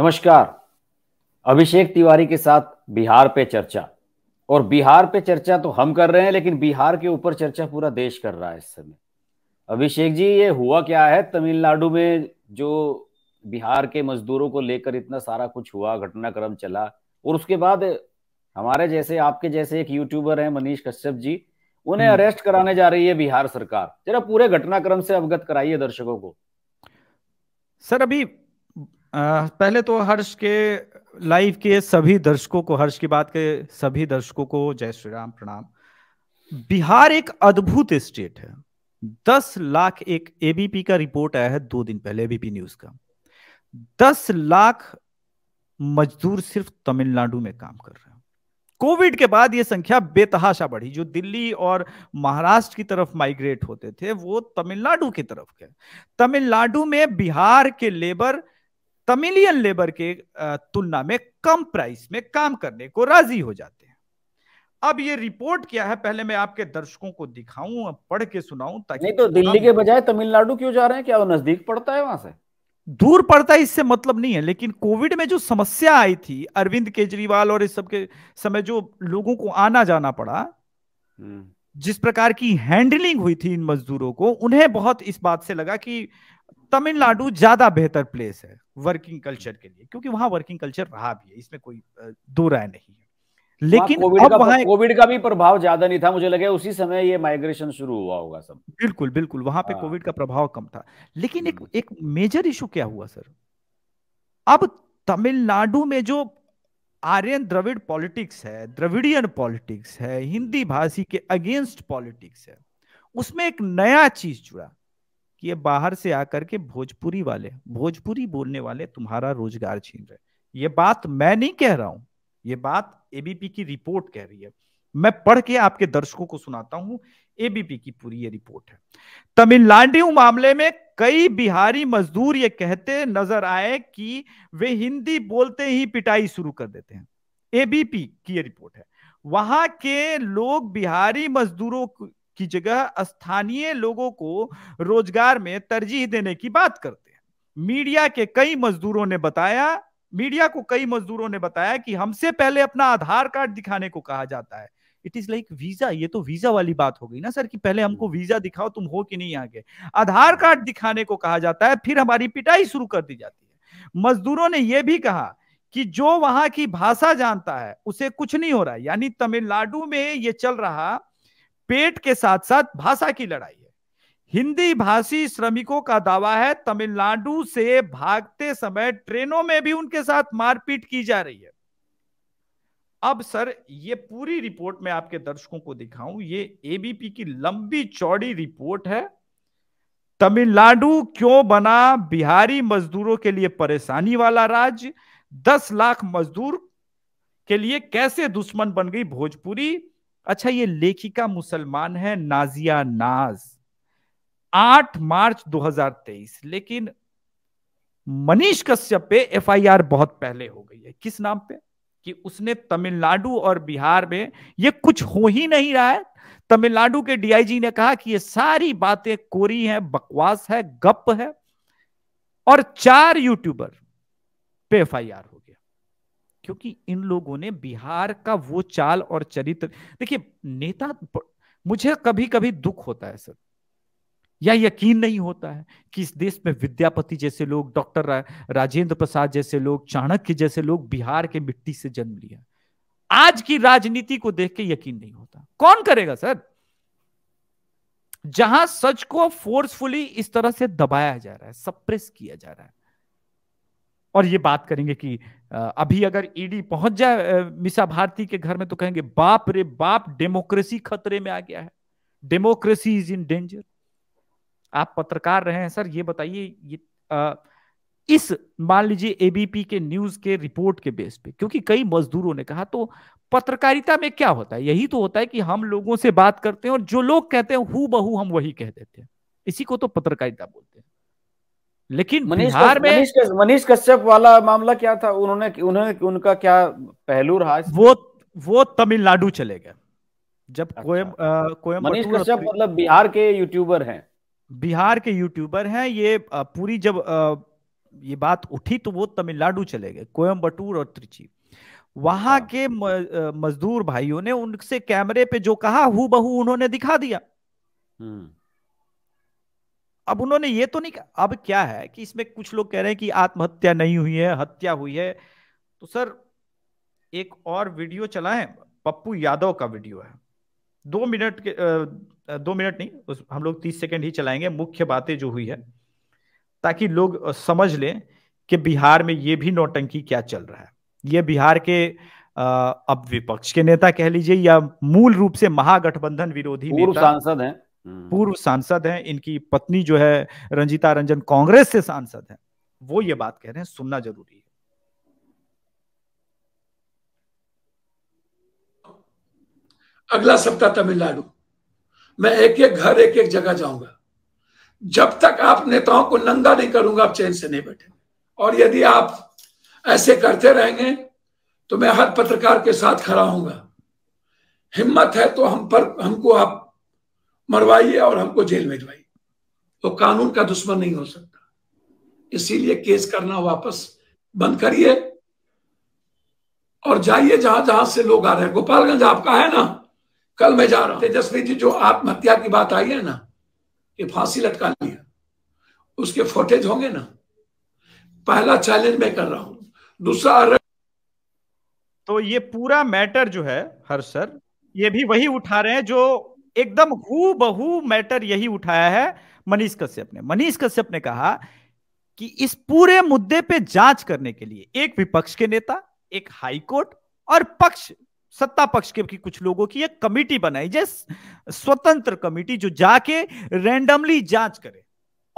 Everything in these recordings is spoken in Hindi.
नमस्कार अभिषेक तिवारी के साथ बिहार पे चर्चा और बिहार पे चर्चा तो हम कर रहे हैं लेकिन बिहार के ऊपर चर्चा पूरा देश कर रहा है इस समय अभिषेक जी ये हुआ क्या है तमिलनाडु में जो बिहार के मजदूरों को लेकर इतना सारा कुछ हुआ घटनाक्रम चला और उसके बाद हमारे जैसे आपके जैसे एक यूट्यूबर हैं मनीष कश्यप जी उन्हें अरेस्ट हम्म। कराने जा रही है बिहार सरकार जरा पूरे घटनाक्रम से अवगत कराइए दर्शकों को सर अभी आ, पहले तो हर्ष के लाइव के सभी दर्शकों को हर्ष की बात के सभी दर्शकों को जय श्री राम प्रणाम बिहार एक अद्भुत स्टेट है दस लाख एक एबीपी का रिपोर्ट आया है दो दिन पहले एबीपी न्यूज का दस लाख मजदूर सिर्फ तमिलनाडु में काम कर रहे हैं कोविड के बाद यह संख्या बेतहाशा बढ़ी जो दिल्ली और महाराष्ट्र की तरफ माइग्रेट होते थे वो तमिलनाडु की तरफ गए तमिलनाडु में बिहार के लेबर तमिलियन लेबर के तुलना में कम प्राइस में काम करने को राजी हो जाते हैं अब ये रिपोर्ट क्या है पहले मैं आपके दर्शकों को दिखाऊं पढ़ के सुनाऊं ताकि नहीं तो दिल्ली के बजाय तमिलनाडु क्यों जा रहे हैं क्या वो नजदीक पड़ता है वहां से दूर पड़ता है इससे मतलब नहीं है लेकिन कोविड में जो समस्या आई थी अरविंद केजरीवाल और इस सबके समय जो लोगों को आना जाना पड़ा हम्म। जिस प्रकार की हैंडलिंग हुई थी इन मजदूरों को उन्हें बहुत इस बात से लगा कि तमिलनाडु ज्यादा बेहतर प्लेस है वर्किंग कल्चर के लिए क्योंकि वहां वर्किंग कल्चर रहा भी है इसमें कोई दो राय नहीं है लेकिन कोविड अब कोविड का भी प्रभाव ज्यादा नहीं था मुझे लगे उसी समय ये माइग्रेशन शुरू हुआ होगा सब बिल्कुल बिल्कुल वहां पे कोविड हाँ। का प्रभाव कम था लेकिन एक हम्म। एक मेजर इशू क्या हुआ सर अब तमिलनाडु में जो आर्यन द्रविड़ पॉलिटिक्स है द्रविड़ियन पॉलिटिक्स है हिंदी भाषी के अगेंस्ट पॉलिटिक्स है उसमें एक नया चीज जुड़ा कि ये बाहर से आकर के भोजपुरी वाले भोजपुरी बोलने वाले तुम्हारा रोजगार छीन रहे ये बात मैं नहीं कह रहा हूं ये बात एबीपी की रिपोर्ट कह रही है मैं पढ़ के आपके दर्शकों को सुनाता हूं एबीपी की पूरी ये रिपोर्ट है तमिलनाडु मामले में कई बिहारी मजदूर ये कहते नजर आए कि वे हिंदी बोलते ही पिटाई शुरू कर देते हैं एबीपी की ये रिपोर्ट है वहां के लोग बिहारी मजदूरों की जगह स्थानीय लोगों को रोजगार में तरजीह देने की बात करते हैं मीडिया के कई मजदूरों ने बताया मीडिया को कई मजदूरों ने बताया कि हमसे पहले अपना आधार कार्ड दिखाने को कहा जाता है इट इज लाइक वीजा ये तो वीजा वाली बात हो गई ना सर कि पहले हमको वीजा हम्म। दिखाओ तुम हो कि नहीं आगे आधार कार्ड दिखाने को कहा जाता है फिर हमारी पिटाई शुरू कर दी जाती है मजदूरों ने यह भी कहा कि जो वहां की भाषा जानता है उसे कुछ नहीं हो रहा है यानी तमिलनाडु में ये चल रहा पेट के साथ साथ भाषा की लड़ाई है हिंदी भाषी श्रमिकों का दावा है तमिलनाडु से भागते समय ट्रेनों में भी उनके साथ मारपीट की जा रही है अब सर ये पूरी रिपोर्ट मैं आपके दर्शकों को दिखाऊं ये एबीपी की लंबी चौड़ी रिपोर्ट है तमिलनाडु क्यों बना बिहारी मजदूरों के लिए परेशानी वाला राज्य दस लाख मजदूर के लिए कैसे दुश्मन बन गई भोजपुरी अच्छा ये लेखिका मुसलमान है नाजिया नाज 8 मार्च 2023 लेकिन मनीष कश्यप पे एफआईआर बहुत पहले हो गई है किस नाम पे कि उसने तमिलनाडु और बिहार में ये कुछ हो ही नहीं रहा है तमिलनाडु के डीआईजी ने कहा कि ये सारी बातें कोरी हैं बकवास है गप है और चार यूट्यूबर पे एफ आई आर हो क्योंकि इन लोगों ने बिहार का वो चाल और चरित्र देखिए नेता मुझे कभी कभी दुख होता है सर या यकीन नहीं होता है कि इस देश में विद्यापति जैसे लोग डॉक्टर राजेंद्र प्रसाद जैसे लोग चाणक्य जैसे लोग बिहार के मिट्टी से जन्म लिया आज की राजनीति को देख के यकीन नहीं होता कौन करेगा सर जहां सच को फोर्सफुली इस तरह से दबाया जा रहा है सप्रेस किया जा रहा है और ये बात करेंगे कि अभी अगर ईडी e पहुंच जाए मिसा भारती के घर में तो कहेंगे बाप रे बाप डेमोक्रेसी खतरे में आ गया है डेमोक्रेसी इज इन डेंजर आप पत्रकार रहे हैं सर ये बताइए ये आ, इस मान लीजिए एबीपी के न्यूज के रिपोर्ट के बेस पे क्योंकि कई मजदूरों ने कहा तो पत्रकारिता में क्या होता है यही तो होता है कि हम लोगों से बात करते हैं और जो लोग कहते हैं हु बहू हम वही कह देते हैं इसी को तो पत्रकारिता बोलते हैं लेकिन बिहार में मनीष कश्यप वाला मामला क्या था उन्होंने उन्होंने उनका क्या पहलू रहा वो वो तमिलनाडु चले गए जब अच्छा। कोयम कोयम मनीष कश्यप मतलब बिहार के यूट्यूबर हैं बिहार के यूट्यूबर हैं ये पूरी जब ये बात उठी तो वो तमिलनाडु चले गए कोयम्बटूर और त्रिची वहां अच्छा। के मजदूर भाइयों ने उनसे कैमरे पे जो कहा हु बहु उन्होंने दिखा दिया हम्म। अब उन्होंने ये तो नहीं अब क्या है कि इसमें कुछ लोग कह रहे हैं कि आत्महत्या नहीं हुई है हत्या हुई है तो सर एक और वीडियो चला है पप्पू यादव का वीडियो है दो मिनट के दो मिनट नहीं उस हम लोग तीस सेकेंड ही चलाएंगे मुख्य बातें जो हुई है ताकि लोग समझ लें कि बिहार में ये भी नौटंकी क्या चल रहा है ये बिहार के अब विपक्ष के नेता कह लीजिए या मूल रूप से महागठबंधन विरोधी सांसद हैं हम्म। पूर्व सांसद हैं इनकी पत्नी जो है रंजीता रंजन कांग्रेस से सांसद हैं वो ये बात कह रहे हैं सुनना जरूरी है अगला सप्ताह तमिलनाडु मैं एक एक घर एक एक जगह जाऊंगा जब तक आप नेताओं को नंगा नहीं करूंगा आप चैन से नहीं बैठे और यदि आप ऐसे करते रहेंगे तो मैं हर पत्रकार के साथ खड़ा हूंगा हिम्मत है तो हम पर हमको आप मरवाइए और हमको जेल भिजवाइए तो कानून का दुश्मन नहीं हो सकता इसीलिए केस करना वापस बंद करिए और जाइए जहां जहां से लोग आ रहे हैं गोपालगंज आपका है ना कल मैं जा रहा हूं तेजस्वी जी जो आत्महत्या की बात आई है ना ये फांसी लटका लिया उसके फोटेज होंगे ना पहला चैलेंज मैं कर रहा हूं दूसरा तो ये पूरा मैटर जो है हर सर ये भी वही उठा रहे हैं जो एकदम हु बहु मैटर यही उठाया है मनीष कश्यप ने मनीष कश्यप ने कहा कि इस पूरे मुद्दे पे जांच करने के लिए एक विपक्ष के नेता एक हाईकोर्ट और पक्ष सत्ता पक्ष के कुछ लोगों की एक कमेटी बनाई जाए स्वतंत्र कमेटी जो जाके रैंडमली जांच करे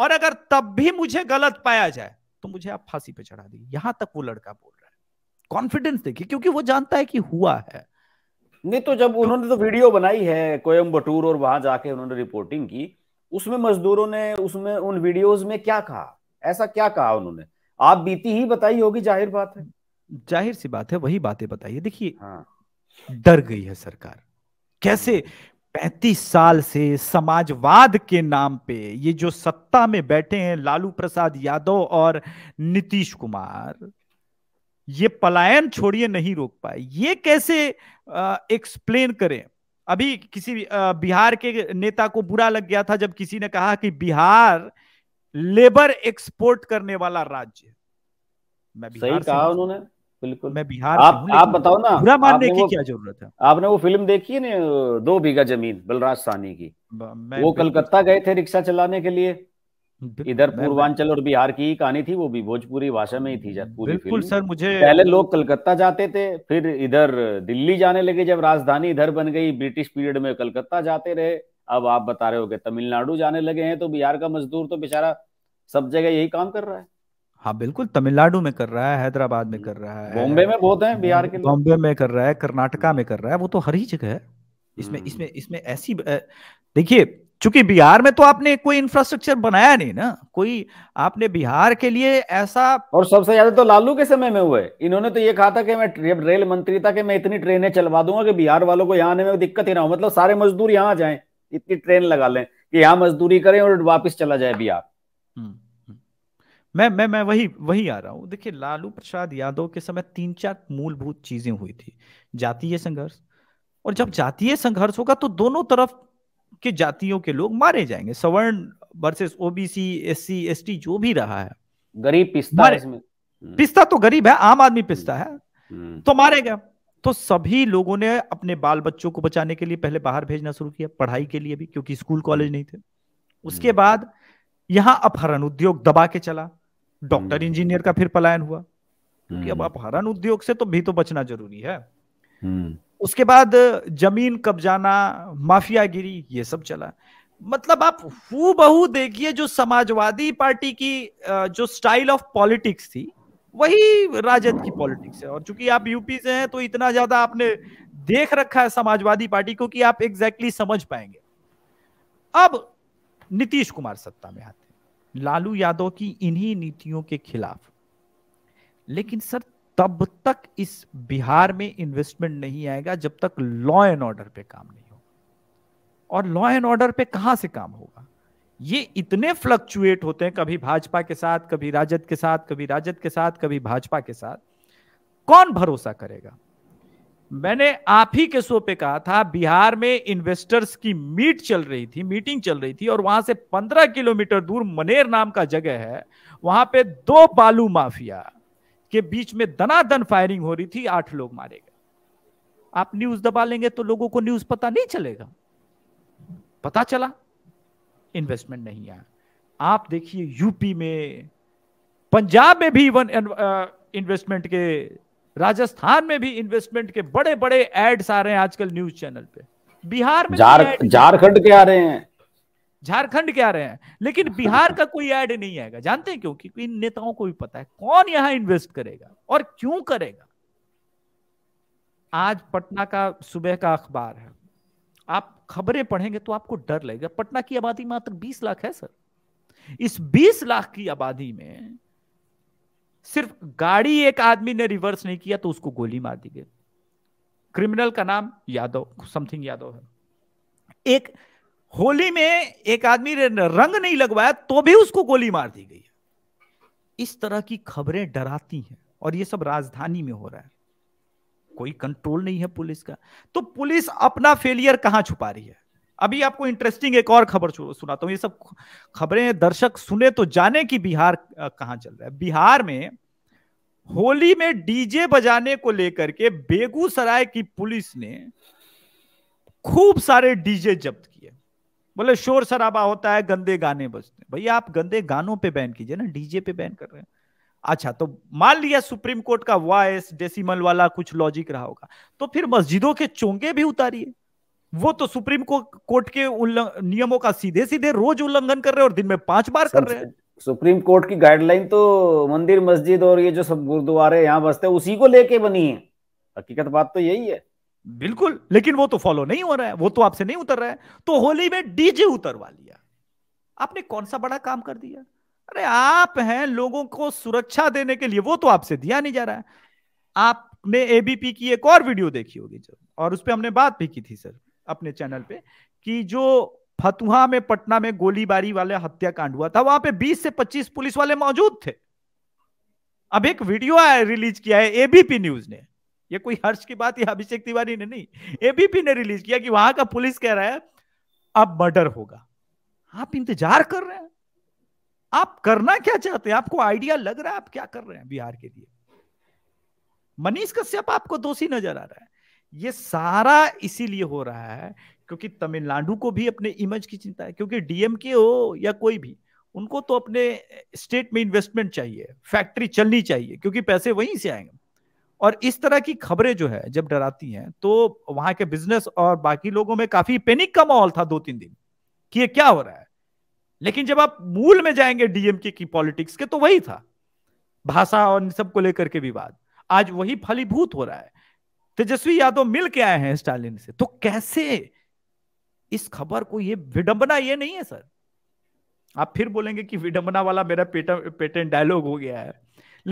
और अगर तब भी मुझे गलत पाया जाए तो मुझे आप फांसी पे चढ़ा दी यहां तक वो लड़का बोल रहा है कॉन्फिडेंस देखिए क्योंकि वो जानता है कि हुआ है नहीं तो जब उन्होंने तो वीडियो बनाई है कोयम्बटूर और वहां जाके उन्होंने रिपोर्टिंग की उसमें मजदूरों ने उसमें उन वीडियोस में क्या कहा ऐसा क्या कहा उन्होंने आप बीती ही बताई होगी जाहिर बात है जाहिर सी बात है वही बातें बताइए देखिए हाँ। डर गई है सरकार कैसे हम्म। पैंतीस साल से समाजवाद के नाम पे ये जो सत्ता में बैठे हैं लालू प्रसाद यादव और नीतीश कुमार ये पलायन छोड़िए नहीं रोक पाए ये कैसे एक्सप्लेन करें अभी किसी बिहार के नेता को बुरा लग गया था जब किसी ने कहा कि बिहार लेबर एक्सपोर्ट करने वाला राज्य मैं बिहार सही कहा उन्होंने बिल्कुल मैं बिहार आप आप बताओ ना बुरा मानने की क्या जरूरत है आपने वो फिल्म देखी है ना दो बीघा जमीन बलराज सानी की वो कलकत्ता गए थे रिक्शा चलाने के लिए इधर पूर्वांचल और बिहार की ही कहानी थी वो भी भोजपुरी भाषा में ही थी पूरी बिल्कुल सर मुझे पहले लोग कलकत्ता जाते थे फिर इधर दिल्ली जाने लगे जब राजधानी इधर बन गई ब्रिटिश पीरियड में कलकत्ता जाते रहे अब आप बता रहे हो कि तमिलनाडु जाने लगे हैं तो बिहार का मजदूर तो बेचारा सब जगह यही काम कर रहा है हाँ बिल्कुल तमिलनाडु में कर रहा है हैदराबाद में कर रहा है बॉम्बे में बहुत है बिहार के बॉम्बे में कर रहा है कर्नाटका में कर रहा है वो तो हर ही जगह है इसमें हम्म। इसमें इसमें ऐसी देखिए चूंकि बिहार में तो आपने कोई इंफ्रास्ट्रक्चर बनाया नहीं ना कोई आपने बिहार के लिए ऐसा और सबसे ज्यादा तो लालू के समय में हुए इन्होंने तो ये कहा था कि मैं रेल मंत्री था कि मैं इतनी ट्रेनें चलवा दूंगा कि बिहार वालों को यहाँ आने में दिक्कत ही ना हो मतलब सारे मजदूर यहाँ आ जाए इतनी ट्रेन लगा लें कि यहाँ मजदूरी करें और वापिस चला जाए बिहार हम्म, हम्म। मैं मैं मैं वही वही आ रहा हूँ देखिए लालू प्रसाद यादव के समय तीन चार मूलभूत चीजें हुई थी जातीय संघर्ष और जब जातीय संघर्ष होगा तो दोनों तरफ के जातियों के लोग मारे जाएंगे सवर्ण वर्सेस ओबीसी एस सी जो भी रहा है गरीब पिस्ता इसमें हम्म। पिस्ता तो गरीब है आम आदमी पिस्ता हम्म। है हम्म। तो मारे तो सभी लोगों ने अपने बाल बच्चों को बचाने के लिए पहले बाहर भेजना शुरू किया पढ़ाई के लिए भी क्योंकि स्कूल कॉलेज नहीं थे उसके बाद यहां अपहरण उद्योग दबा के चला डॉक्टर इंजीनियर का फिर पलायन हुआ क्योंकि अब अपहरण उद्योग से तो भी तो बचना जरूरी है उसके बाद जमीन कब्जाना माफियागिरी ये सब चला मतलब आप हु बहु देखिए जो समाजवादी पार्टी की जो स्टाइल ऑफ पॉलिटिक्स थी वही राजद की पॉलिटिक्स है और चूंकि आप यूपी से हैं तो इतना ज्यादा आपने देख रखा है समाजवादी पार्टी को कि आप एग्जैक्टली exactly समझ पाएंगे अब नीतीश कुमार सत्ता में आते हैं लालू यादव की इन्हीं नीतियों के खिलाफ लेकिन सर तब तक इस बिहार में इन्वेस्टमेंट नहीं आएगा जब तक लॉ एंड ऑर्डर पे काम नहीं हो और लॉ एंड ऑर्डर पे कहां से काम होगा ये इतने फ्लक्चुएट होते हैं कभी भाजपा के साथ कभी राजद के साथ कभी राजद के साथ कभी भाजपा के साथ कौन भरोसा करेगा मैंने आप ही के शो पे कहा था बिहार में इन्वेस्टर्स की मीट चल रही थी मीटिंग चल रही थी और वहां से पंद्रह किलोमीटर दूर मनेर नाम का जगह है वहां पे दो बालू माफिया के बीच में दनादन फायरिंग हो रही थी आठ लोग मारे गए आप न्यूज दबा लेंगे तो लोगों को न्यूज पता नहीं चलेगा पता चला इन्वेस्टमेंट नहीं आया आप देखिए यूपी में पंजाब में भी वन इन्वेस्टमेंट uh, के राजस्थान में भी इन्वेस्टमेंट के बड़े बड़े एड्स आ रहे हैं आजकल न्यूज चैनल पे बिहार में झारखंड के आ रहे हैं झारखंड के आ रहे हैं लेकिन बिहार का कोई ऐड नहीं आएगा जानते हैं क्यों क्योंकि इन नेताओं को भी पता है कौन यहां इन्वेस्ट करेगा और क्यों करेगा आज पटना का सुबह का अखबार है आप खबरें पढ़ेंगे तो आपको डर लगेगा पटना की आबादी मात्र 20 लाख है सर इस 20 लाख की आबादी में सिर्फ गाड़ी एक आदमी ने रिवर्स नहीं किया तो उसको गोली मार दी गई क्रिमिनल का नाम यादव समथिंग यादव है एक होली में एक आदमी रंग नहीं लगवाया तो भी उसको गोली मार दी गई इस तरह की खबरें डराती हैं और ये सब राजधानी में हो रहा है कोई कंट्रोल नहीं है पुलिस का तो पुलिस अपना फेलियर कहां छुपा रही है अभी आपको इंटरेस्टिंग एक और खबर सुनाता हूं ये सब खबरें दर्शक सुने तो जाने कि बिहार कहां चल रहा है बिहार में होली में डीजे बजाने को लेकर के बेगूसराय की पुलिस ने खूब सारे डीजे जब्त किए बोले शोर शराबा होता है गंदे गाने बजते हैं भैया आप गंदे गानों पे बैन कीजिए ना डीजे पे बैन कर रहे हैं अच्छा तो मान लिया सुप्रीम कोर्ट का वॉयस डेसिमल वाला कुछ लॉजिक रहा होगा तो फिर मस्जिदों के चोंगे भी उतारिए वो तो सुप्रीम कोर्ट के नियमों का सीधे सीधे रोज उल्लंघन कर रहे हैं और दिन में पांच बार कर रहे हैं सुप्रीम कोर्ट की गाइडलाइन तो मंदिर मस्जिद और ये जो सब गुरुद्वारे यहाँ बसते हैं उसी को लेके बनी है हकीकत बात तो यही है बिल्कुल लेकिन वो तो फॉलो नहीं हो रहा है वो तो आपसे नहीं उतर रहा है तो होली में डीजे उतरवा लिया आपने कौन सा बड़ा काम कर दिया अरे आप हैं लोगों को सुरक्षा देने के लिए वो तो आपसे दिया नहीं जा रहा है आपने एबीपी की एक और वीडियो देखी होगी जब और उस पर हमने बात भी की थी सर अपने चैनल पे कि जो फतुहा में पटना में गोलीबारी वाले हत्याकांड हुआ था वहां पे 20 से 25 पुलिस वाले मौजूद थे अब एक वीडियो रिलीज किया है एबीपी न्यूज ने ये कोई हर्ष की बात या अभिषेक तिवारी ने नहीं एबीपी ने रिलीज किया कि वहां का पुलिस कह रहा है अब मर्डर होगा आप इंतजार कर रहे हैं आप करना क्या चाहते हैं आपको आइडिया लग रहा है आप क्या कर रहे हैं बिहार के लिए मनीष कश्यप आपको दोषी नजर आ रहा है ये सारा इसीलिए हो रहा है क्योंकि तमिलनाडु को भी अपने इमेज की चिंता है क्योंकि डीएमके हो या कोई भी उनको तो अपने स्टेट में इन्वेस्टमेंट चाहिए फैक्ट्री चलनी चाहिए क्योंकि पैसे वहीं से आएंगे और इस तरह की खबरें जो है जब डराती हैं तो वहां के बिजनेस और बाकी लोगों में काफी पेनिक का माहौल था दो तीन दिन कि ये क्या हो रहा है लेकिन जब आप मूल में जाएंगे डीएमके की पॉलिटिक्स के तो वही था भाषा और को लेकर के विवाद आज वही फलीभूत हो रहा है तेजस्वी यादव मिल के आए हैं स्टालिन से तो कैसे इस खबर को ये विडंबना ये नहीं है सर आप फिर बोलेंगे कि विडंबना वाला मेरा पेटेंट डायलॉग हो गया है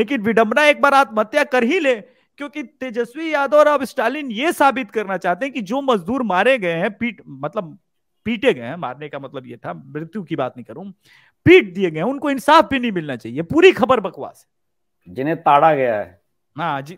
लेकिन विडंबना एक बार आत्महत्या कर ही ले क्योंकि तेजस्वी यादव और अब स्टालिन ये साबित करना चाहते हैं कि जो मजदूर मारे गए हैं पीट मतलब पीटे गए हैं मारने का मतलब ये था मृत्यु की बात नहीं करूं पीट दिए गए उनको इंसाफ भी नहीं मिलना चाहिए पूरी खबर बकवास जिन्हें ताड़ा गया है हाँ जी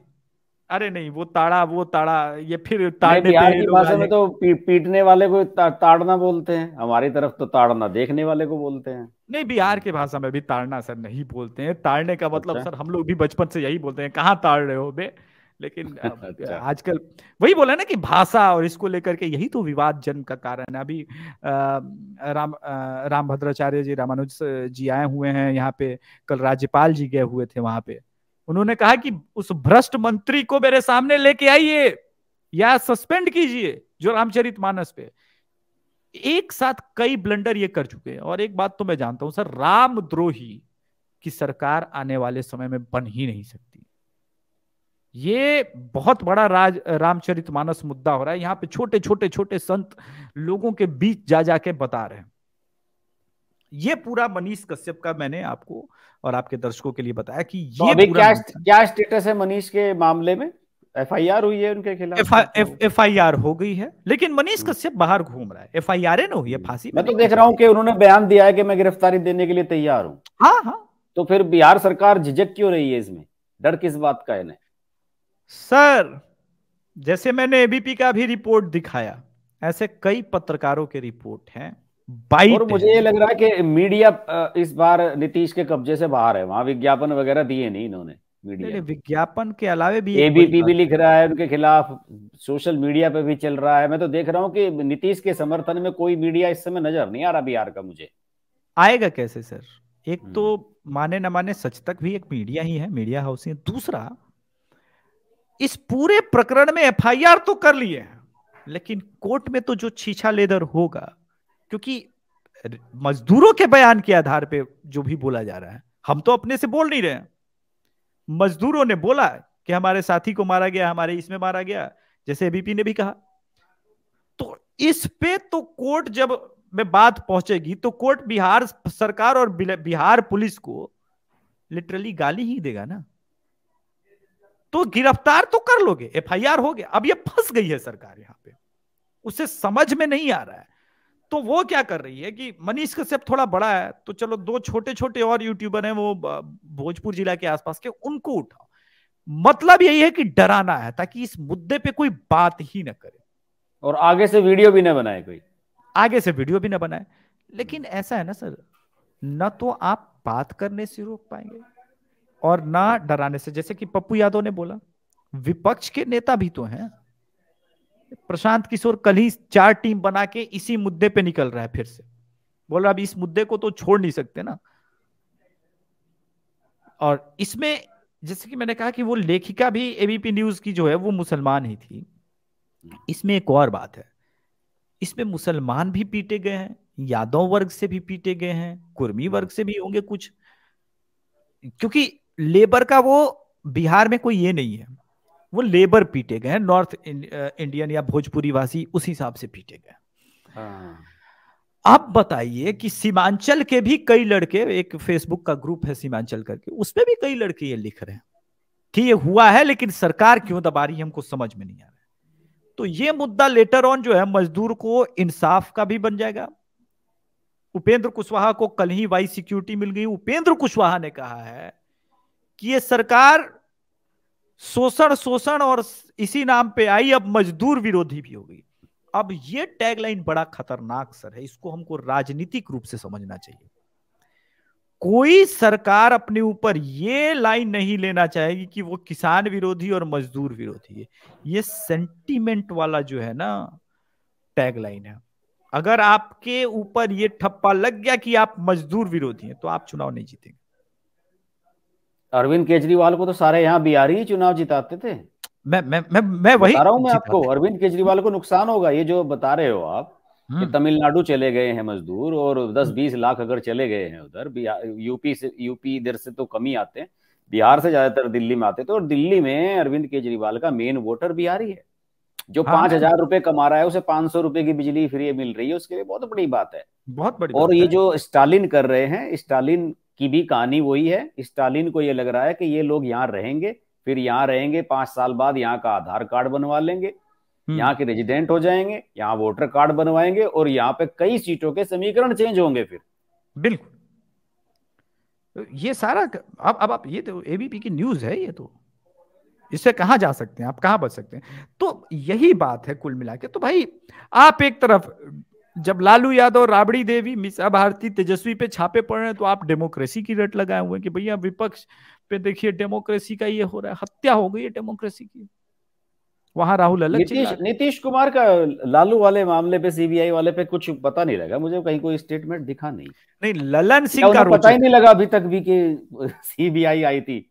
अरे नहीं वो ताड़ा वो ताड़ा ये फिर ताड़ने बिहार की भाषा में तो पी, पीटने वाले को ता, ताड़ना बोलते हैं हमारी तरफ तो ताड़ना देखने वाले को बोलते हैं नहीं बिहार की भाषा में भी ताड़ना सर नहीं बोलते हैं ताड़ने का मतलब अच्छा? सर हम लोग भी बचपन से यही बोलते हैं कहाँ ताड़ रहे हो बे लेकिन अच्छा। आजकल वही बोला ना कि भाषा और इसको लेकर के यही तो विवाद जन्म का कारण है अभी राम राम भद्राचार्य जी रामानुज जी आए हुए हैं यहाँ पे कल राज्यपाल जी गए हुए थे वहां पे उन्होंने कहा कि उस भ्रष्ट मंत्री को मेरे सामने लेके आइए या सस्पेंड कीजिए जो रामचरित मानस पे एक साथ कई ब्लंडर ये कर चुके हैं और एक बात तो मैं जानता हूं सर रामद्रोही की सरकार आने वाले समय में बन ही नहीं सकती ये बहुत बड़ा राज रामचरित मानस मुद्दा हो रहा है यहाँ पे छोटे छोटे छोटे संत लोगों के बीच जा जाके बता रहे हैं ये पूरा मनीष कश्यप का मैंने आपको और आपके दर्शकों के लिए बताया कि ये तो क्या क्या स्टेटस है मनीष के मामले में एफआईआर हुई है उनके खिलाफ एफआईआर हो गई है लेकिन मनीष हम्म। कश्यप बाहर घूम रहा है एफआईआर ना हुई है हम्म। फांसी मैं तो देख रहा हूँ कि उन्होंने बयान दिया है कि मैं गिरफ्तारी देने के लिए तैयार हूँ हाँ हाँ तो फिर बिहार सरकार झिझक क्यों रही है इसमें डर किस बात का है सर जैसे मैंने एबीपी का भी रिपोर्ट दिखाया ऐसे कई पत्रकारों के रिपोर्ट हैं बाइट और मुझे ये लग रहा है कि मीडिया इस बार नीतीश के कब्जे से बाहर है वहां विज्ञापन वगैरह दिए नहीं इन्होंने मीडिया विज्ञापन के अलावे भी एबीपी भी लिख रहा है उनके खिलाफ सोशल मीडिया पे भी चल रहा है मैं तो देख रहा हूँ कि नीतीश के समर्थन में कोई मीडिया इस समय नजर नहीं आ रहा बिहार का मुझे आएगा कैसे सर एक हम्म। तो माने ना माने सच तक भी एक मीडिया ही है मीडिया हाउस है दूसरा इस पूरे प्रकरण में एफआईआर तो कर लिए हैं लेकिन कोर्ट में तो जो छीछा लेदर होगा क्योंकि मजदूरों के बयान के आधार पे जो भी बोला जा रहा है हम तो अपने से बोल नहीं रहे मजदूरों ने बोला कि हमारे साथी को मारा गया हमारे इसमें मारा गया जैसे एबीपी ने भी कहा तो इस पे तो कोर्ट जब में बात पहुंचेगी तो कोर्ट बिहार सरकार और बिहार पुलिस को लिटरली गाली ही देगा ना तो गिरफ्तार तो कर लोगे एफआईआर हो गया अब ये फंस गई है सरकार यहां पे उसे समझ में नहीं आ रहा है तो वो क्या कर रही है कि मनीष कश्यप थोड़ा बड़ा है तो चलो दो छोटे छोटे और यूट्यूबर हैं वो भोजपुर जिला के आसपास के उनको उठाओ मतलब यही है कि डराना है ताकि इस मुद्दे पे कोई बात ही ना करे और आगे से वीडियो भी ना बनाए कोई आगे से वीडियो भी ना बनाए लेकिन हम्म। ऐसा है ना सर ना तो आप बात करने से रोक पाएंगे और ना डराने से जैसे कि पप्पू यादव ने बोला विपक्ष के नेता भी तो हैं प्रशांत किशोर कल ही चार टीम बना के इसी मुद्दे पे निकल रहा है फिर से बोल रहा अब इस मुद्दे को तो छोड़ नहीं सकते ना और इसमें जैसे कि मैंने कहा कि वो लेखिका भी एबीपी न्यूज की जो है वो मुसलमान ही थी इसमें एक और बात है इसमें मुसलमान भी पीटे गए हैं यादव वर्ग से भी पीटे गए हैं कुर्मी वर्ग से भी होंगे कुछ क्योंकि लेबर का वो बिहार में कोई ये नहीं है वो लेबर पीटे गए हैं नॉर्थ इंडियन या भोजपुरी वासी उस हिसाब से पीटे गए हाँ। आप बताइए कि सीमांचल के भी कई लड़के एक फेसबुक का ग्रुप है सीमांचल करके उसमें भी कई लड़के ये लिख रहे हैं कि ये हुआ है लेकिन सरकार क्यों दबा रही है हमको समझ में नहीं आ रहा तो ये मुद्दा लेटर ऑन जो है मजदूर को इंसाफ का भी बन जाएगा उपेंद्र कुशवाहा को कल ही वाई सिक्योरिटी मिल गई उपेंद्र कुशवाहा ने कहा है कि ये सरकार शोषण शोषण और इसी नाम पे आई अब मजदूर विरोधी भी हो गई अब ये टैगलाइन बड़ा खतरनाक सर है इसको हमको राजनीतिक रूप से समझना चाहिए कोई सरकार अपने ऊपर ये लाइन नहीं लेना चाहेगी कि वो किसान विरोधी और मजदूर विरोधी है ये सेंटीमेंट वाला जो है ना टैगलाइन है अगर आपके ऊपर ये ठप्पा लग गया कि आप मजदूर विरोधी हैं तो आप चुनाव नहीं जीतेंगे अरविंद केजरीवाल को तो सारे यहाँ बिहारी ही चुनाव जिताते थे मैं मैं मैं मैं वही रहा हूँ मैं आपको अरविंद केजरीवाल को नुकसान होगा ये जो बता रहे हो आप कि हम्म। तमिलनाडु चले गए हैं मजदूर और 10-20 हम्म। लाख अगर चले गए हैं उधर यूपी से यूपी इधर से तो कमी आते हैं बिहार से ज्यादातर दिल्ली में आते थे तो और दिल्ली में अरविंद केजरीवाल का मेन वोटर बिहारी है जो हाँ, पांच हजार रुपए कमा रहा है उसे पांच सौ रुपए की बिजली फ्री मिल रही है उसके लिए बहुत बड़ी बात है बहुत बड़ी और ये जो स्टालिन कर रहे हैं स्टालिन की भी कहानी वही है स्टालिन को ये लग रहा है कि ये लोग यहाँ रहेंगे फिर यहाँ रहेंगे पांच साल बाद यहाँ का आधार कार्ड बनवा लेंगे हम्म। यहाँ के रेजिडेंट हो जाएंगे यहाँ वोटर कार्ड बनवाएंगे और यहाँ पे कई सीटों के समीकरण चेंज होंगे फिर बिल्कुल तो ये सारा अब अब आप ये तो एबीपी की न्यूज है ये तो इससे कहा जा सकते हैं आप कहाँ बच सकते हैं तो यही बात है कुल मिला के तो भाई आप एक तरफ जब लालू यादव राबड़ी देवी मिसा भारती तेजस्वी पे छापे पड़ रहे हैं तो आप डेमोक्रेसी की रट लगाए हुए हैं कि भैया विपक्ष पे देखिए डेमोक्रेसी का ये हो रहा है हत्या हो गई है डेमोक्रेसी की वहां राहुल अलग नीतीश, नीतीश कुमार का लालू वाले मामले पे सीबीआई वाले पे कुछ पता नहीं लगा मुझे कहीं कोई स्टेटमेंट दिखा नहीं नहीं ललन सिंह का पता ही नहीं लगा अभी तक भी कि सीबीआई आई थी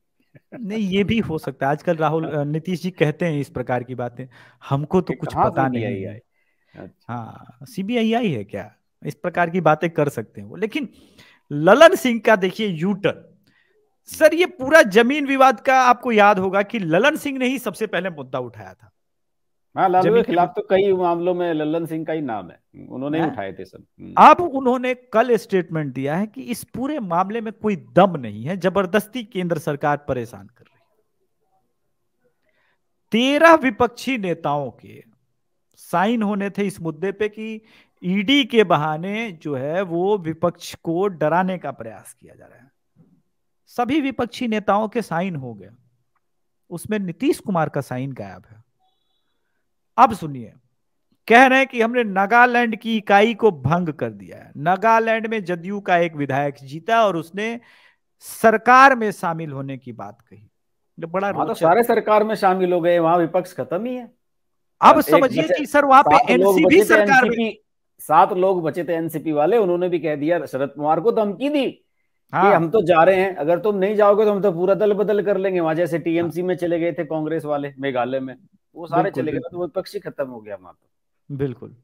नहीं ये भी हो सकता है आजकल राहुल नीतीश जी कहते हैं इस प्रकार की बातें हमको तो कुछ पता नहीं आई अच्छा। हाँ सीबीआई है क्या इस प्रकार की बातें कर सकते हैं वो लेकिन ललन सिंह का देखिए यूटर्न सर ये पूरा जमीन विवाद का आपको याद होगा कि ललन सिंह ने ही सबसे पहले मुद्दा उठाया था हाँ लालू के खिलाफ तो कई मामलों में ललन सिंह का ही नाम है उन्होंने ही हाँ। उठाए थे सब हम्म। अब उन्होंने कल स्टेटमेंट दिया है कि इस पूरे मामले में कोई दम नहीं है जबरदस्ती केंद्र सरकार परेशान कर रही है तेरह विपक्षी नेताओं के साइन होने थे इस मुद्दे पे कि ईडी के बहाने जो है वो विपक्ष को डराने का प्रयास किया जा रहा है सभी विपक्षी नेताओं के साइन हो गए उसमें नीतीश कुमार का साइन गायब है अब सुनिए कह रहे हैं कि हमने नागालैंड की इकाई को भंग कर दिया है नागालैंड में जदयू का एक विधायक जीता और उसने सरकार में शामिल होने की बात कही बड़ा तो सारे सरकार में शामिल हो गए वहां विपक्ष खत्म ही है अब समझिए कि सर वहां पे एनसीपी सरकार भी सात लोग बचे थे एनसीपी वाले उन्होंने भी कह दिया शरद पवार को धमकी दी हाँ। कि हम तो जा रहे हैं अगर तुम नहीं जाओगे तो हम तो पूरा दल बदल कर लेंगे वहां जैसे टीएमसी हाँ। में चले गए थे कांग्रेस वाले मेघालय में वो सारे चले गए तो विपक्ष पक्षी खत्म हो गया वहां पर बिल्कुल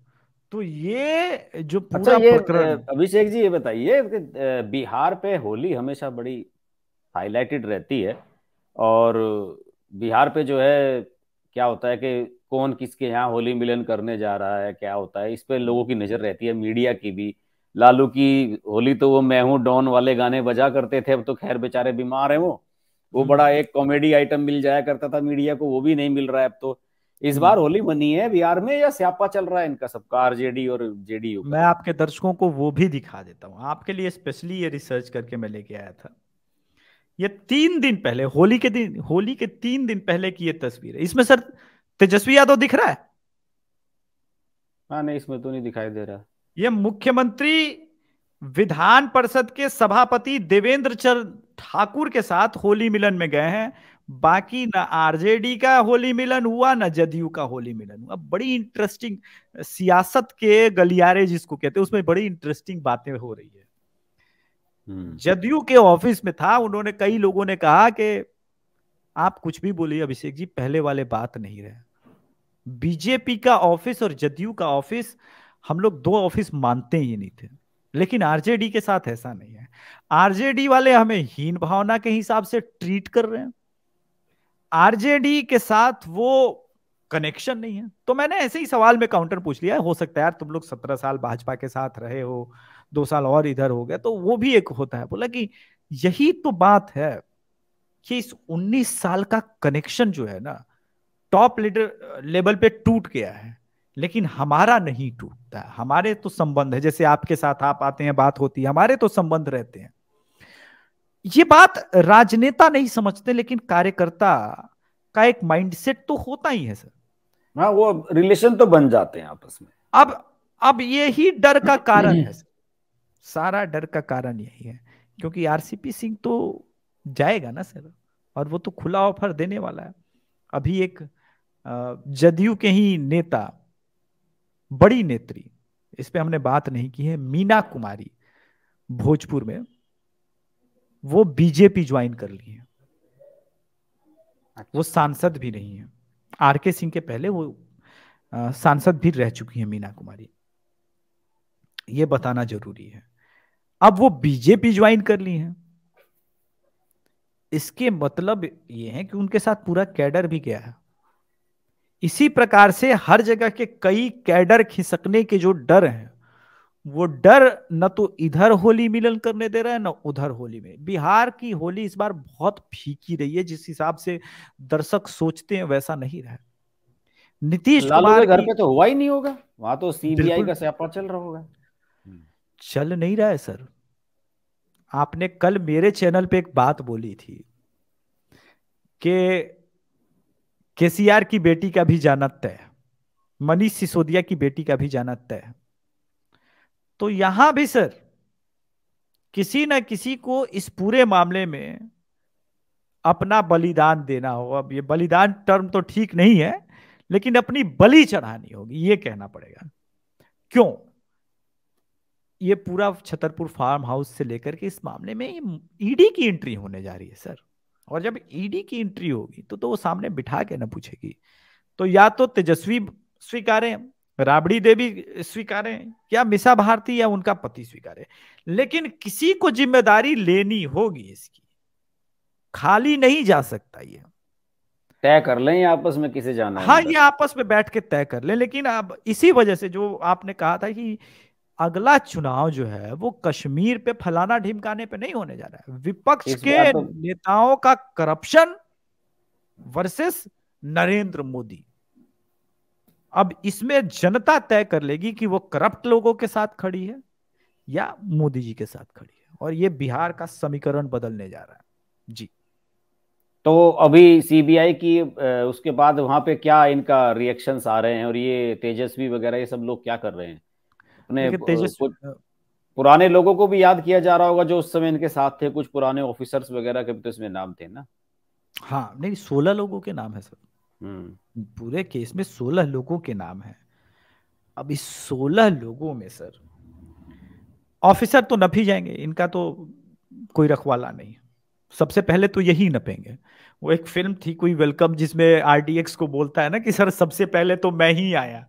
तो ये जो अच्छा, पूरा अच्छा ये अभिषेक जी ये बताइए बिहार पे होली हमेशा बड़ी हाईलाइटेड रहती है और बिहार पे जो है क्या होता है कि कौन किसके यहाँ होली मिलन करने जा रहा है क्या होता है इस पर लोगों की नजर रहती है मीडिया की भी लालू की होली तो वो मैं हूँ डॉन वाले गाने बजा करते थे अब तो खैर बेचारे बीमार है वो वो बड़ा एक कॉमेडी आइटम मिल जाया करता था मीडिया को वो भी नहीं मिल रहा है अब तो इस हम्म। बार होली मनी है बिहार में या स्यापा चल रहा है इनका सबका आरजेडी और जेडीयू मैं आपके दर्शकों को वो भी दिखा देता हूँ आपके लिए स्पेशली ये रिसर्च करके मैं लेके आया था ये तीन दिन पहले होली के दिन होली के तीन दिन पहले की ये तस्वीर है इसमें सर तेजस्वी यादव दिख रहा है हाँ नहीं इसमें तो नहीं दिखाई दे रहा ये मुख्यमंत्री विधान परिषद के सभापति देवेंद्र चंद ठाकुर के साथ होली मिलन में गए हैं बाकी ना आरजेडी का होली मिलन हुआ ना जदयू का होली मिलन हुआ बड़ी इंटरेस्टिंग सियासत के गलियारे जिसको कहते हैं उसमें बड़ी इंटरेस्टिंग बातें हो रही है हम्म। जदयू के ऑफिस में था उन्होंने कई लोगों ने कहा कि आप कुछ भी बोलिए अभिषेक जी पहले वाले बात नहीं रहे बीजेपी का ऑफिस और जदयू का ऑफिस हम लोग दो ऑफिस मानते ही नहीं थे लेकिन आरजेडी के साथ ऐसा नहीं है आरजेडी वाले हमें हीन भावना के हिसाब से ट्रीट कर रहे हैं आरजेडी के साथ वो कनेक्शन नहीं है तो मैंने ऐसे ही सवाल में काउंटर पूछ लिया हो सकता है यार तुम लोग सत्रह साल भाजपा के साथ रहे हो दो साल और इधर हो गए तो वो भी एक होता है बोला कि यही तो बात है कि इस 19 साल का कनेक्शन जो है ना टॉप लीडर लेवल पे टूट गया है लेकिन हमारा नहीं टूटता हमारे तो संबंध है जैसे आपके साथ आप आते हैं बात होती है हमारे तो संबंध रहते हैं ये बात राजनेता नहीं समझते लेकिन कार्यकर्ता का एक माइंडसेट तो होता ही है सर हाँ वो रिलेशन तो बन जाते हैं आपस में अब अब यही डर का कारण है सर सारा डर का कारण यही है क्योंकि आरसीपी सिंह तो जाएगा ना सर और वो तो खुला ऑफर देने वाला है अभी एक जदयू के ही नेता बड़ी नेत्री इस पे हमने बात नहीं की है मीना कुमारी भोजपुर में वो बीजेपी ज्वाइन कर ली है वो सांसद भी नहीं है आर के सिंह के पहले वो आ, सांसद भी रह चुकी है मीना कुमारी ये बताना जरूरी है अब वो बीजेपी ज्वाइन कर ली है इसके मतलब ये है कि उनके साथ पूरा कैडर भी गया है इसी प्रकार से हर जगह के कई कैडर खिसकने के जो डर हैं वो डर न तो इधर होली मिलन करने दे रहा है न उधर होली में बिहार की होली इस बार बहुत फीकी रही है जिस हिसाब से दर्शक सोचते हैं वैसा नहीं रहा नीतीश कुमार घर पे तो हुआ ही नहीं होगा वहां तो सीबीआई का स्यापा चल रहा होगा हम्म। चल नहीं रहा है सर आपने कल मेरे चैनल पे एक बात बोली थी कि केसीआर की बेटी का भी जाना तय मनीष सिसोदिया की बेटी का भी जाना तय तो यहां भी सर किसी ना किसी को इस पूरे मामले में अपना बलिदान देना होगा अब ये बलिदान टर्म तो ठीक नहीं है लेकिन अपनी बलि चढ़ानी होगी ये कहना पड़ेगा क्यों ये पूरा छतरपुर फार्म हाउस से लेकर के इस मामले में ईडी की एंट्री होने जा रही है सर और जब ईडी e की एंट्री होगी तो तो वो सामने बिठा के ना पूछेगी तो या तो तेजस्वी स्वीकारें राबड़ी देवी स्वीकारें या मिसा भारती या उनका पति स्वीकारें लेकिन किसी को जिम्मेदारी लेनी होगी इसकी खाली नहीं जा सकता ये तय कर लें आपस में किसे जाना हाँ ये आपस में बैठ के तय कर लें लेकिन अब इसी वजह से जो आपने कहा था कि अगला चुनाव जो है वो कश्मीर पे फलाना ढिमकाने पे नहीं होने जा रहा है विपक्ष के तो... नेताओं का करप्शन वर्सेस नरेंद्र मोदी अब इसमें जनता तय कर लेगी कि वो करप्ट लोगों के साथ खड़ी है या मोदी जी के साथ खड़ी है और ये बिहार का समीकरण बदलने जा रहा है जी तो अभी सीबीआई की उसके बाद वहां पे क्या इनका रिएक्शन आ रहे हैं और ये तेजस्वी वगैरह ये सब लोग क्या कर रहे हैं अपने हाँ। पुराने लोगों को भी याद किया जा रहा होगा जो उस समय इनके साथ थे कुछ पुराने ऑफिसर्स वगैरह के भी तो इसमें नाम थे ना हाँ नहीं सोलह लोगों के नाम है सर हम्म। पूरे केस में सोलह लोगों के नाम है अब इस सोलह लोगों में सर ऑफिसर तो नप ही जाएंगे इनका तो कोई रखवाला नहीं सबसे पहले तो यही नपेंगे वो एक फिल्म थी कोई वेलकम जिसमें आरडीएक्स को बोलता है ना कि सर सबसे पहले तो मैं ही आया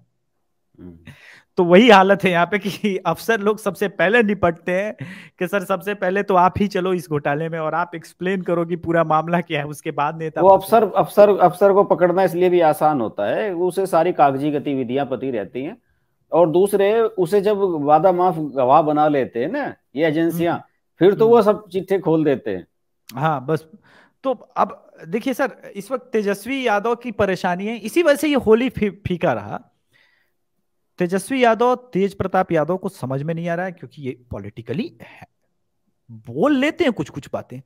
हम्म। तो वही हालत है यहाँ पे कि अफसर लोग सबसे पहले निपटते हैं कि सर सबसे पहले तो आप ही चलो इस घोटाले में और आप एक्सप्लेन करो कि पूरा मामला क्या है उसके बाद नेता वो अफसर अफसर अफसर को पकड़ना इसलिए भी आसान होता है उसे सारी कागजी गतिविधियां पती रहती हैं और दूसरे उसे जब वादा माफ गवाह बना लेते हैं ना ये एजेंसियां हम्म, फिर तो वो हम्म। सब चिट्ठे खोल देते हैं हाँ बस तो अब देखिए सर इस वक्त तेजस्वी यादव की परेशानी है इसी वजह से ये होली फीका रहा तेजस्वी यादव तेज प्रताप यादव को समझ में नहीं आ रहा है क्योंकि ये पॉलिटिकली है बोल लेते हैं कुछ कुछ बातें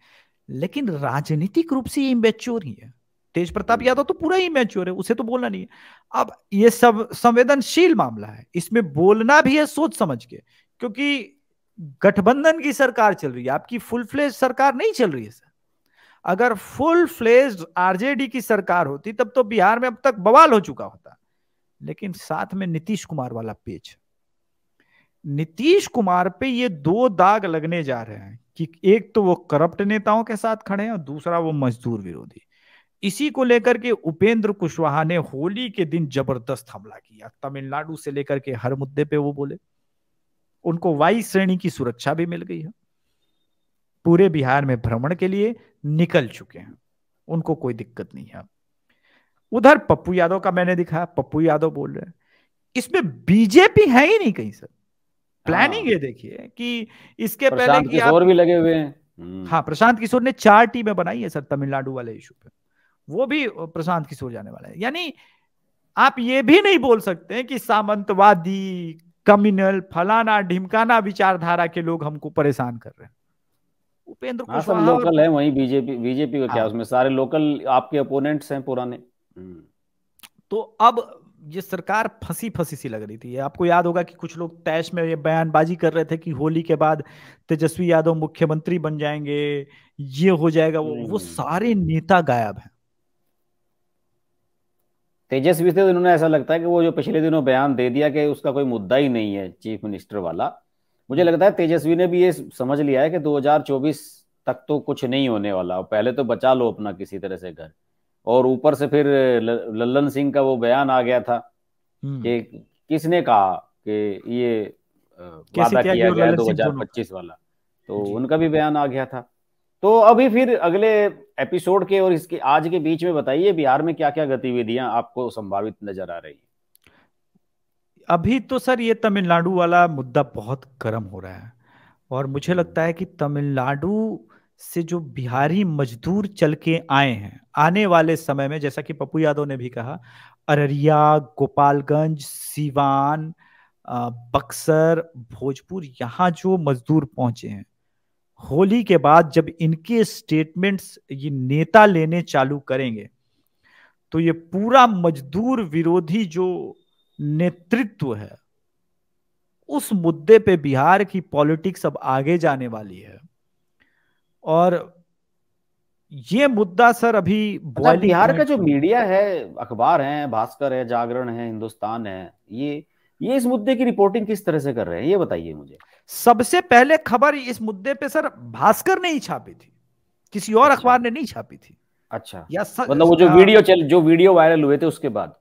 लेकिन राजनीतिक रूप से ये इमेच्योर ही है तेज प्रताप हम्म। यादव तो पूरा ही इमेच्योर है उसे तो बोलना नहीं है अब ये सब संवेदनशील मामला है इसमें बोलना भी है सोच समझ के क्योंकि गठबंधन की सरकार चल रही है आपकी फुल फ्लेज सरकार नहीं चल रही है सर अगर फुल फ्लेज आरजेडी की सरकार होती तब तो बिहार में अब तक बवाल हो चुका होता लेकिन साथ में नीतीश कुमार वाला पेज नीतीश कुमार पे ये दो दाग लगने जा रहे हैं कि एक तो वो करप्ट नेताओं के साथ खड़े हैं और दूसरा वो मजदूर विरोधी इसी को लेकर के उपेंद्र कुशवाहा ने होली के दिन जबरदस्त हमला किया तमिलनाडु से लेकर के हर मुद्दे पे वो बोले उनको वायु श्रेणी की सुरक्षा भी मिल गई है पूरे बिहार में भ्रमण के लिए निकल चुके हैं उनको कोई दिक्कत नहीं है उधर पप्पू यादव का मैंने दिखाया पप्पू यादव बोल रहे हैं इसमें बीजेपी है ही नहीं कहीं सर प्लानिंग हाँ। ये देखिए कि इसके पहले कि आप... भी लगे हुए हैं हम्म। हम्म। हाँ प्रशांत किशोर ने चार टीमें बनाई है सर तमिलनाडु वाले इशू पे वो भी प्रशांत किशोर जाने वाला है यानी आप ये भी नहीं बोल सकते कि सामंतवादी कम्युनल फलाना ढिमकाना विचारधारा के लोग हमको परेशान कर रहे हैं उपेंद्र हाँ, कुशवाहा लोकल और... है वही बीजेपी बीजेपी का क्या हाँ। उसमें सारे लोकल आपके अपोनेंट्स हैं पुराने हम्म। तो अब ये सरकार फंसी फंसी सी लग रही थी आपको याद होगा कि कुछ लोग तैश में ये बयानबाजी कर रहे थे कि होली के बाद तेजस्वी यादव मुख्यमंत्री बन जाएंगे ये हो जाएगा वो वो हम्म। सारे नेता गायब हैं तेजस्वी से उन्होंने तो ऐसा लगता है कि वो जो पिछले दिनों बयान दे दिया कि उसका कोई मुद्दा ही नहीं है चीफ मिनिस्टर वाला मुझे हम्म। लगता है तेजस्वी ने भी ये समझ लिया है कि 2024 तक तो कुछ नहीं होने वाला पहले तो बचा लो अपना किसी तरह से घर और ऊपर से फिर लल्लन सिंह का वो बयान आ गया था हम्म। कि किसने कहा कि ये वादा किया गया दो हजार पच्चीस वाला तो उनका भी बयान आ गया था तो अभी फिर अगले एपिसोड के और इसके आज के बीच में बताइए बिहार में क्या क्या गतिविधियां आपको संभावित नजर आ रही है अभी तो सर ये तमिलनाडु वाला मुद्दा बहुत गर्म हो रहा है और मुझे हम्म। लगता है कि तमिलनाडु से जो बिहारी मजदूर चल के आए हैं आने वाले समय में जैसा कि पप्पू यादव ने भी कहा अररिया गोपालगंज सीवान बक्सर भोजपुर यहाँ जो मजदूर पहुंचे हैं होली के बाद जब इनके स्टेटमेंट्स ये नेता लेने चालू करेंगे तो ये पूरा मजदूर विरोधी जो नेतृत्व है उस मुद्दे पे बिहार की पॉलिटिक्स अब आगे जाने वाली है और ये मुद्दा सर अभी अच्छा, बिहार का जो मीडिया है अखबार है भास्कर है जागरण है हिंदुस्तान है ये ये इस मुद्दे की रिपोर्टिंग किस तरह से कर रहे हैं ये बताइए मुझे सबसे पहले खबर इस मुद्दे पे सर भास्कर ने ही छापी थी किसी और अच्छा। अखबार ने नहीं छापी थी अच्छा या स... मतलब वो जो वीडियो चल जो वीडियो वायरल हुए थे उसके बाद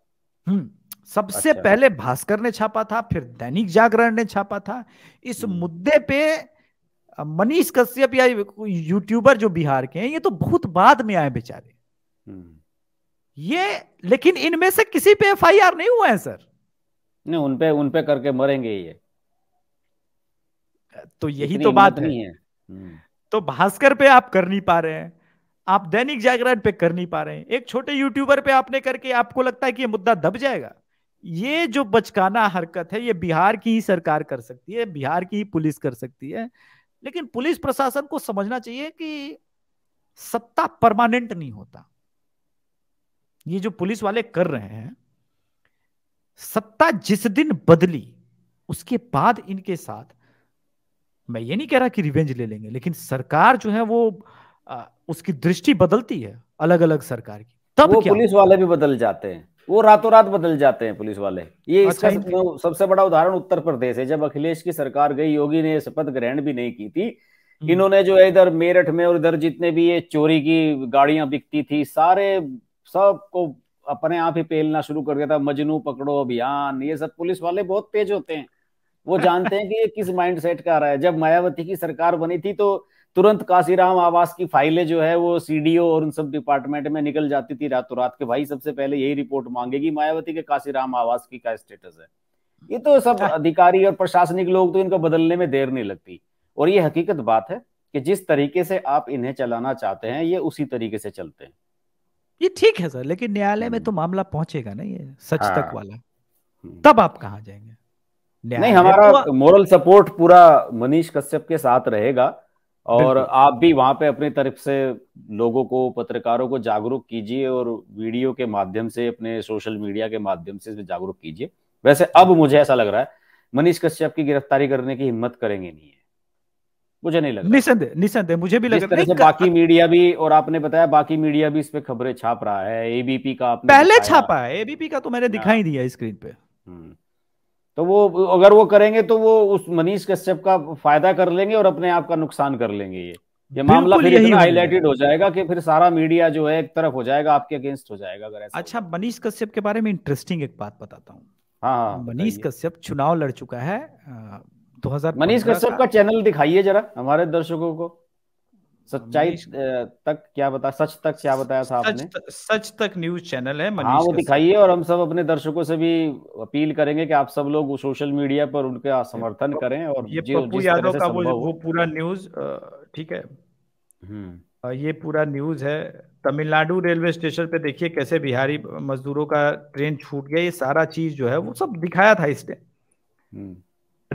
हम्म सबसे अच्छा। पहले भास्कर ने छापा था फिर दैनिक जागरण ने छापा था इस हम्म। मुद्दे पे मनीष कश्यप या यूट्यूबर जो बिहार के हैं ये तो बहुत बाद में आए बेचारे हम्म। ये लेकिन इनमें से किसी पे एफआईआर नहीं हुआ है सर नहीं उनपे उनपे करके मरेंगे ये तो यही तो बात नहीं है, है। हम्म। तो भास्कर पे आप कर नहीं पा रहे हैं आप दैनिक जागरण पे कर नहीं पा रहे हैं एक छोटे यूट्यूबर पे आपने करके आपको लगता है कि ये मुद्दा दब जाएगा ये जो बचकाना हरकत है ये बिहार की ही सरकार कर सकती है बिहार की ही पुलिस कर सकती है लेकिन पुलिस प्रशासन को समझना चाहिए कि सत्ता परमानेंट नहीं होता ये जो पुलिस वाले कर रहे हैं सत्ता जिस दिन बदली उसके बाद इनके साथ मैं ये नहीं कह रहा कि रिवेंज ले लेंगे लेकिन सरकार जो है वो आ, उसकी दृष्टि बदलती है अलग अलग सरकार की तब वो पुलिस वाले भी बदल जाते हैं वो रातों रात बदल जाते हैं पुलिस वाले ये अच्छा इसका अच्छा। सबसे बड़ा उदाहरण उत्तर प्रदेश है जब अखिलेश की सरकार गई योगी ने शपथ ग्रहण भी नहीं की थी हम्म। इन्होंने जो है इधर मेरठ में और इधर जितने भी ये चोरी की गाड़ियां बिकती थी सारे सबको अपने आप ही पेलना शुरू कर दिया था मजनू पकड़ो अभियान ये सब पुलिस वाले बहुत तेज होते हैं वो जानते हैं कि ये किस माइंड सेट का आ रहा है जब मायावती की सरकार बनी थी तो तुरंत काशीराम आवास की फाइलें जो है वो सीडीओ और उन सब डिपार्टमेंट में निकल जाती थी रातों रात के भाई सबसे पहले यही रिपोर्ट मांगेगी मायावती के काशीराम आवास की क्या स्टेटस है ये तो सब अच्छा। अधिकारी और प्रशासनिक लोग तो इनको बदलने में देर नहीं लगती और ये हकीकत बात है कि जिस तरीके से आप इन्हें चलाना चाहते हैं ये उसी तरीके से चलते हैं ये ठीक है सर लेकिन न्यायालय में हम्म। तो मामला पहुंचेगा ना ये सच तक हाँ। वाला हम्म। तब आप कहा जाएंगे नहीं हमारा मॉरल तो- सपोर्ट पूरा मनीष कश्यप के साथ रहेगा और आप भी वहां पे अपनी तरफ से लोगों को पत्रकारों को जागरूक कीजिए और वीडियो के माध्यम से अपने सोशल मीडिया के माध्यम से इसमें जागरूक कीजिए वैसे अब मुझे ऐसा लग रहा है मनीष कश्यप की गिरफ्तारी करने की हिम्मत करेंगे नहीं है मुझे नहीं लग निसंदेह निसंदेह मुझे भी लग रहा है बाकी मीडिया भी और आपने बताया बाकी मीडिया भी इस पे खबरें छाप रहा है एबीपी का आपने पहले छापा है एबीपी का तो मैंने दिखाई हाँ। दिया स्क्रीन पे हम्म। तो वो अगर वो करेंगे तो वो उस मनीष कश्यप का फायदा कर लेंगे और अपने आप का नुकसान कर लेंगे ये ये मामला फिर इतना हाईलाइटेड हो जाएगा कि फिर सारा मीडिया जो है एक तरफ हो जाएगा आपके अगेंस्ट हो जाएगा अगर ऐसा अच्छा मनीष कश्यप के बारे में इंटरेस्टिंग एक बात बताता हूँ हाँ, हाँ मनीष कश्यप चुनाव लड़ चुका है दो हजार मनीष कश्यप का चैनल दिखाइए जरा हमारे दर्शकों को सच्चाई तक क्या बता सच तक क्या बताया था आपने सच, सच तक न्यूज चैनल है हाँ, मनीष हाँ वो दिखाइए और हम सब अपने दर्शकों से भी अपील करेंगे कि आप सब लोग सोशल मीडिया पर उनका समर्थन करें और ये पप्पू यादव का वो वो पूरा न्यूज ठीक है हम्म। ये पूरा न्यूज है तमिलनाडु रेलवे स्टेशन पे देखिए कैसे बिहारी मजदूरों का ट्रेन छूट गया ये सारा चीज जो है वो सब दिखाया था इसने हम्म।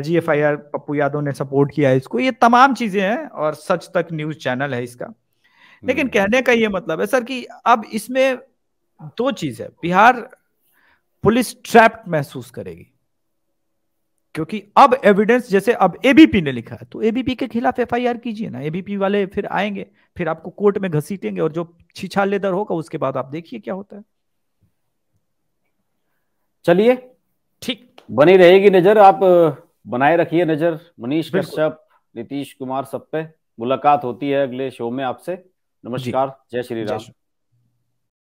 जी F I R Pappu Yadav ने सपोर्ट किया है इसको ये तमाम चीजें हैं और सच तक न्यूज चैनल है इसका लेकिन हम्म। कहने का ये मतलब है सर कि अब इसमें दो चीज है बिहार पुलिस ट्रैप्ड महसूस करेगी क्योंकि अब एविडेंस जैसे अब एबीपी ने लिखा है तो एबीपी के खिलाफ एफआईआर कीजिए ना एबीपी वाले फिर आएंगे फिर आपको कोर्ट में घसीटेंगे और जो छिछा लेदर होगा उसके बाद आप देखिए क्या होता है चलिए ठीक बनी रहेगी नजर आप बनाए रखिए नजर मनीष कश्यप नीतीश कुमार सब पे मुलाकात होती है अगले शो में आपसे नमस्कार जय श्री राम